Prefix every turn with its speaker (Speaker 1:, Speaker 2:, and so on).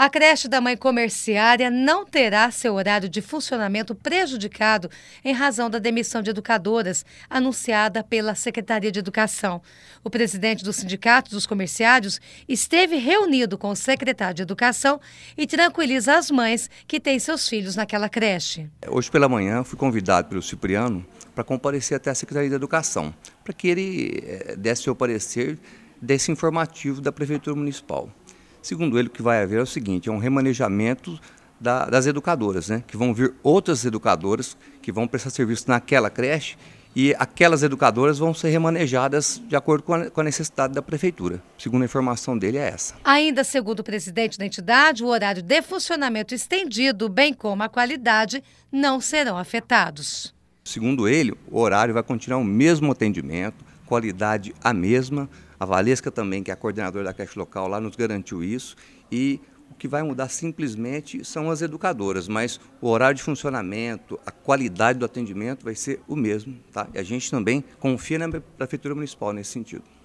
Speaker 1: A creche da mãe comerciária não terá seu horário de funcionamento prejudicado em razão da demissão de educadoras anunciada pela Secretaria de Educação. O presidente do Sindicato dos Comerciários esteve reunido com o secretário de Educação e tranquiliza as mães que têm seus filhos naquela creche.
Speaker 2: Hoje pela manhã fui convidado pelo Cipriano para comparecer até a Secretaria de Educação, para que ele eh, desse seu parecer desse informativo da Prefeitura Municipal. Segundo ele, o que vai haver é o seguinte: é um remanejamento da, das educadoras, né? que vão vir outras educadoras que vão prestar serviço naquela creche e aquelas educadoras vão ser remanejadas de acordo com a, com a, necessidade da prefeitura. Segundo a informação dele, é essa.
Speaker 1: Ainda segundo o presidente da entidade, o horário de funcionamento estendido, bem como a qualidade, não serão afetados.
Speaker 2: Segundo ele, o horário vai continuar o mesmo atendimento, qualidade a mesma. A Valesca também, que é a coordenadora da creche local lá, nos garantiu isso. E o que vai mudar simplesmente são as educadoras, mas o horário de funcionamento, a qualidade do atendimento vai ser o mesmo. Tá? E a gente também confia na Prefeitura Municipal nesse sentido.